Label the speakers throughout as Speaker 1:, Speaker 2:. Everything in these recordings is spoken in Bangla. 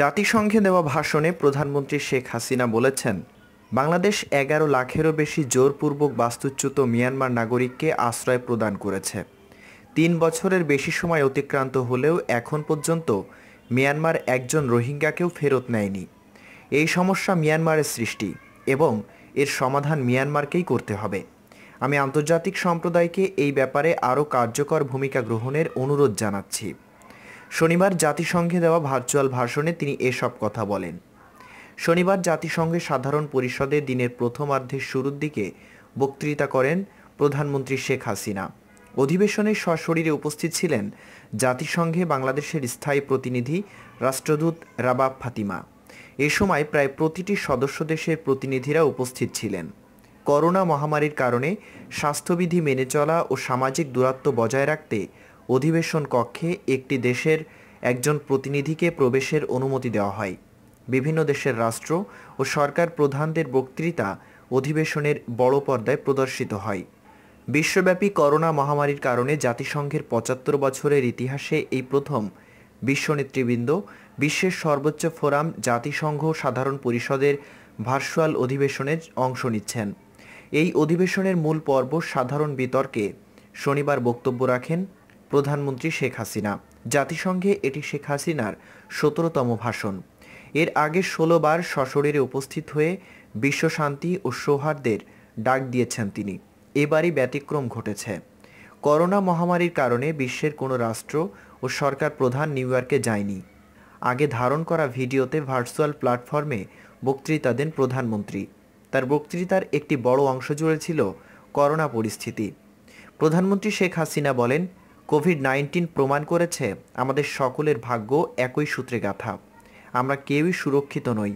Speaker 1: জাতিসংঘে দেওয়া ভাষণে প্রধানমন্ত্রী শেখ হাসিনা বলেছেন বাংলাদেশ এগারো লাখেরও বেশি জোরপূর্বক বাস্তুচ্যুত মিয়ানমার নাগরিককে আশ্রয় প্রদান করেছে তিন বছরের বেশি সময় অতিক্রান্ত হলেও এখন পর্যন্ত মিয়ানমার একজন রোহিঙ্গাকেও ফেরত নেয়নি এই সমস্যা মিয়ানমারের সৃষ্টি এবং এর সমাধান মিয়ানমারকেই করতে হবে আমি আন্তর্জাতিক সম্প্রদায়কে এই ব্যাপারে আরও কার্যকর ভূমিকা গ্রহণের অনুরোধ জানাচ্ছি শনিবার জাতিসংঘে দেওয়া ভার্চুয়াল ভাষণে তিনি এসব কথা বলেন শনিবার জাতিসংঘের সাধারণ পরিষদে দিনের প্রথমার্ধের শুরুর দিকে বক্তৃতা করেন প্রধানমন্ত্রী শেখ হাসিনা অধিবেশনে সশরীরে উপস্থিত ছিলেন জাতিসংঘে বাংলাদেশের স্থায়ী প্রতিনিধি রাষ্ট্রদূত রাবাব ফাতিমা এ সময় প্রায় প্রতিটি সদস্য দেশের প্রতিনিধিরা উপস্থিত ছিলেন করোনা মহামারীর কারণে স্বাস্থ্যবিধি মেনে চলা ও সামাজিক দূরত্ব বজায় রাখতে অধিবেশন কক্ষে একটি দেশের একজন প্রতিনিধিকে প্রবেশের অনুমতি দেওয়া হয় বিভিন্ন দেশের রাষ্ট্র ও সরকার প্রধানদের বক্তৃতা অধিবেশনের বড় পর্দায় প্রদর্শিত হয় বিশ্বব্যাপী করোনা মহামারীর কারণে জাতিসংঘের পঁচাত্তর বছরের ইতিহাসে এই প্রথম বিশ্বনেতৃবৃন্দ বিশ্বের সর্বোচ্চ ফোরাম জাতিসংঘ সাধারণ পরিষদের ভার্চুয়াল অধিবেশনে অংশ নিচ্ছেন এই অধিবেশনের মূল পর্ব সাধারণ বিতর্কে শনিবার বক্তব্য রাখেন প্রধানমন্ত্রী শেখ হাসিনা জাতিসংঘে এটি শেখ হাসিনার সতেরোতম ভাষণ এর আগে ষোলোবার সশরীরে উপস্থিত হয়ে বিশ্বশান্তি ও সৌহার্দ্যের ডাক দিয়েছেন তিনি এবারই ব্যতিক্রম ঘটেছে করোনা মহামারীর কারণে বিশ্বের কোনো রাষ্ট্র ও সরকার প্রধান নিউ ইয়র্কে যায়নি আগে ধারণ করা ভিডিওতে ভার্চুয়াল প্ল্যাটফর্মে বক্তৃতা দেন প্রধানমন্ত্রী তার বক্তৃতার একটি বড় অংশ জুড়ে ছিল করোনা পরিস্থিতি প্রধানমন্ত্রী শেখ হাসিনা বলেন কোভিড নাইন্টিন প্রমাণ করেছে আমাদের সকলের ভাগ্য একই সূত্রে গাথা আমরা কেউই সুরক্ষিত নই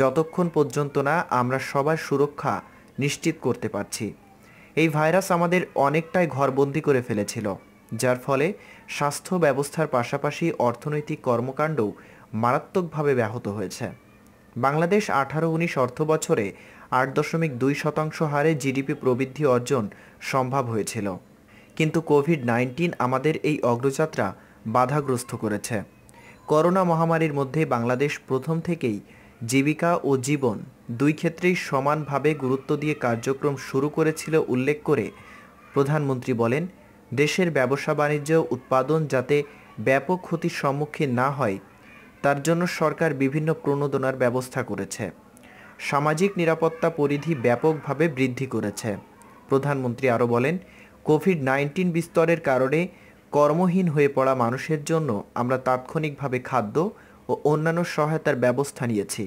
Speaker 1: যতক্ষণ পর্যন্ত না আমরা সবার সুরক্ষা নিশ্চিত করতে পারছি এই ভাইরাস আমাদের অনেকটাই ঘরবন্দি করে ফেলেছিল যার ফলে স্বাস্থ্য ব্যবস্থার পাশাপাশি অর্থনৈতিক কর্মকাণ্ডও মারাত্মকভাবে ব্যাহত হয়েছে বাংলাদেশ আঠারো উনিশ অর্থ বছরে আট দশমিক দুই শতাংশ হারে জিডিপি প্রবৃদ্ধি অর্জন সম্ভব হয়েছিল কিন্তু কোভিড নাইন্টিন আমাদের এই অগ্রযাত্রা বাধাগ্রস্ত করেছে করোনা মহামারীর মধ্যে বাংলাদেশ প্রথম থেকেই জীবিকা ও জীবন দুই ক্ষেত্রেই সমানভাবে গুরুত্ব দিয়ে কার্যক্রম শুরু করেছিল উল্লেখ করে প্রধানমন্ত্রী বলেন দেশের ব্যবসা বাণিজ্য উৎপাদন যাতে ব্যাপক ক্ষতির সম্মুখীন না হয় তার জন্য সরকার বিভিন্ন প্রণোদনার ব্যবস্থা করেছে সামাজিক নিরাপত্তা পরিধি ব্যাপকভাবে বৃদ্ধি করেছে প্রধানমন্ত্রী আরও বলেন কোভিড নাইন্টিন বিস্তরের কারণে কর্মহীন হয়ে পড়া মানুষের জন্য আমরা তাৎক্ষণিকভাবে খাদ্য ও অন্যান্য সহায়তার ব্যবস্থা নিয়েছি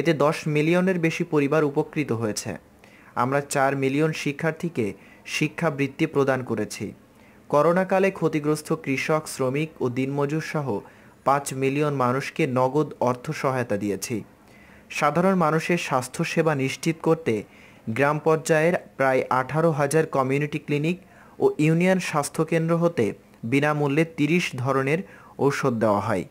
Speaker 1: এতে দশ মিলিয়নের বেশি পরিবার উপকৃত হয়েছে আমরা চার মিলিয়ন শিক্ষার্থীকে শিক্ষাবৃত্তি প্রদান করেছি করোনাকালে ক্ষতিগ্রস্ত কৃষক শ্রমিক ও দিনমজুর সহ পাঁচ মিলিয়ন মানুষকে নগদ অর্থ সহায়তা দিয়েছি সাধারণ মানুষের স্বাস্থ্যসেবা নিশ্চিত করতে গ্রাম পর্যায়ের প্রায় আঠারো হাজার কমিউনিটি ক্লিনিক ও ইউনিয়ন স্বাস্থ্যকেন্দ্র হতে বিনামূল্যে তিরিশ ধরনের ঔষধ দেওয়া হয়